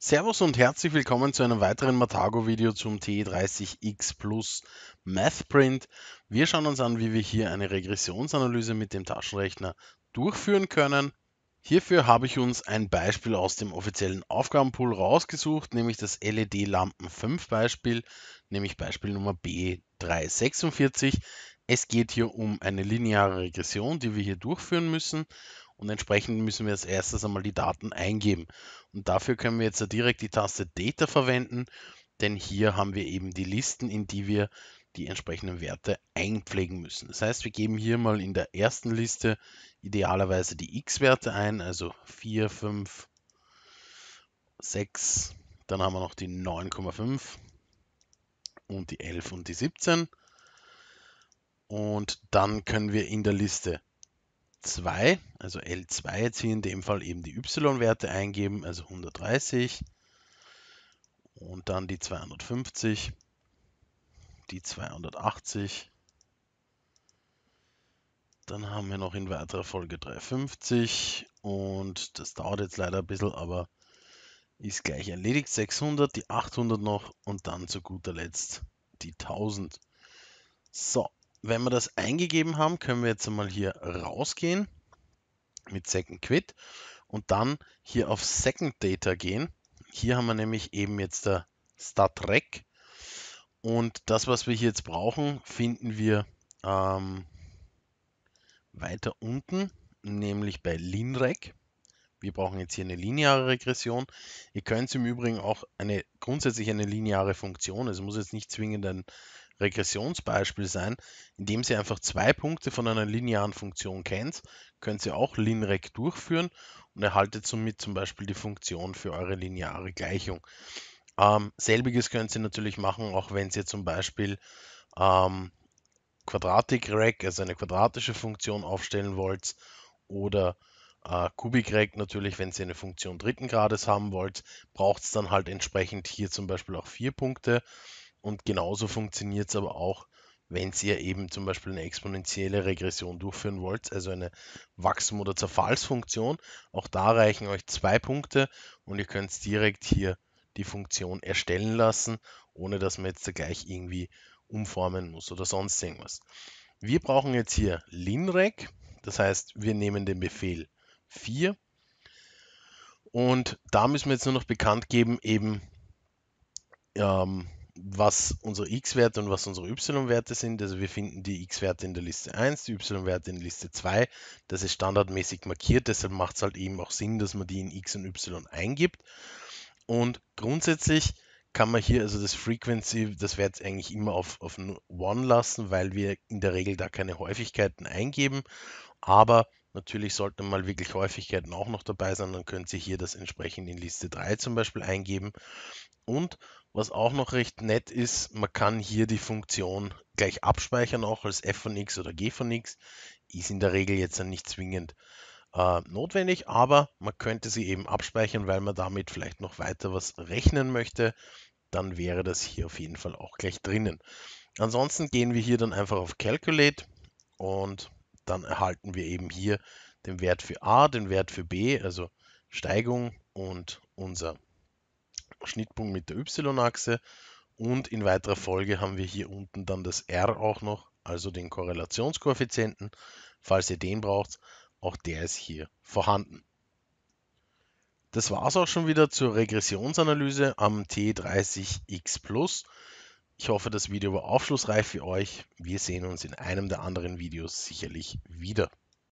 Servus und herzlich willkommen zu einem weiteren Matago-Video zum TE30X Plus MathPrint. Wir schauen uns an, wie wir hier eine Regressionsanalyse mit dem Taschenrechner durchführen können. Hierfür habe ich uns ein Beispiel aus dem offiziellen Aufgabenpool rausgesucht, nämlich das LED-Lampen 5 Beispiel, nämlich Beispiel Nummer B346. Es geht hier um eine lineare Regression, die wir hier durchführen müssen und entsprechend müssen wir als erstes einmal die Daten eingeben. Und dafür können wir jetzt direkt die Taste Data verwenden, denn hier haben wir eben die Listen, in die wir die entsprechenden Werte einpflegen müssen. Das heißt, wir geben hier mal in der ersten Liste idealerweise die x-Werte ein, also 4, 5, 6, dann haben wir noch die 9,5 und die 11 und die 17. Und dann können wir in der Liste 2, also L2 jetzt hier in dem Fall eben die y-Werte eingeben, also 130 und dann die 250, die 280. Dann haben wir noch in weiterer Folge 350 und das dauert jetzt leider ein bisschen, aber ist gleich erledigt. 600, die 800 noch und dann zu guter Letzt die 1000. So, wenn wir das eingegeben haben, können wir jetzt einmal hier rausgehen mit Second Quit und dann hier auf Second Data gehen. Hier haben wir nämlich eben jetzt der StatRec und das, was wir hier jetzt brauchen, finden wir ähm, weiter unten, nämlich bei LinRec. Wir brauchen jetzt hier eine lineare Regression. Ihr könnt es im Übrigen auch eine grundsätzlich eine lineare Funktion, es also muss jetzt nicht zwingend ein Regressionsbeispiel sein, indem sie einfach zwei Punkte von einer linearen Funktion kennt, können Sie auch linreg durchführen und erhaltet somit zum Beispiel die Funktion für eure lineare Gleichung. Ähm, selbiges können Sie natürlich machen, auch wenn Sie zum Beispiel ähm, quadratik also eine quadratische Funktion aufstellen wollt oder äh, kubik natürlich, wenn Sie eine Funktion dritten Grades haben wollt, braucht es dann halt entsprechend hier zum Beispiel auch vier Punkte. Und genauso funktioniert es aber auch, wenn ihr eben zum Beispiel eine exponentielle Regression durchführen wollt, also eine Wachstum- oder Zerfallsfunktion. Auch da reichen euch zwei Punkte und ihr könnt direkt hier die Funktion erstellen lassen, ohne dass man jetzt da gleich irgendwie umformen muss oder sonst irgendwas. Wir brauchen jetzt hier linrec, das heißt, wir nehmen den Befehl 4 und da müssen wir jetzt nur noch bekannt geben, eben ähm, was unsere x-Werte und was unsere y-Werte sind. Also wir finden die x-Werte in der Liste 1, die y-Werte in Liste 2. Das ist standardmäßig markiert, deshalb macht es halt eben auch Sinn, dass man die in x und y eingibt. Und grundsätzlich kann man hier also das Frequency, das wir eigentlich immer auf, auf lassen, weil wir in der Regel da keine Häufigkeiten eingeben. Aber Natürlich sollten mal wirklich Häufigkeiten auch noch dabei sein, dann können Sie hier das entsprechend in Liste 3 zum Beispiel eingeben. Und was auch noch recht nett ist, man kann hier die Funktion gleich abspeichern, auch als f von x oder g von x. Ist in der Regel jetzt nicht zwingend äh, notwendig, aber man könnte sie eben abspeichern, weil man damit vielleicht noch weiter was rechnen möchte. Dann wäre das hier auf jeden Fall auch gleich drinnen. Ansonsten gehen wir hier dann einfach auf Calculate und dann erhalten wir eben hier den Wert für a, den Wert für b, also Steigung und unser Schnittpunkt mit der y-Achse und in weiterer Folge haben wir hier unten dann das R auch noch, also den Korrelationskoeffizienten. Falls ihr den braucht, auch der ist hier vorhanden. Das war es auch schon wieder zur Regressionsanalyse am T30X Ich hoffe, das Video war aufschlussreich für euch. Wir sehen uns in einem der anderen Videos sicherlich wieder.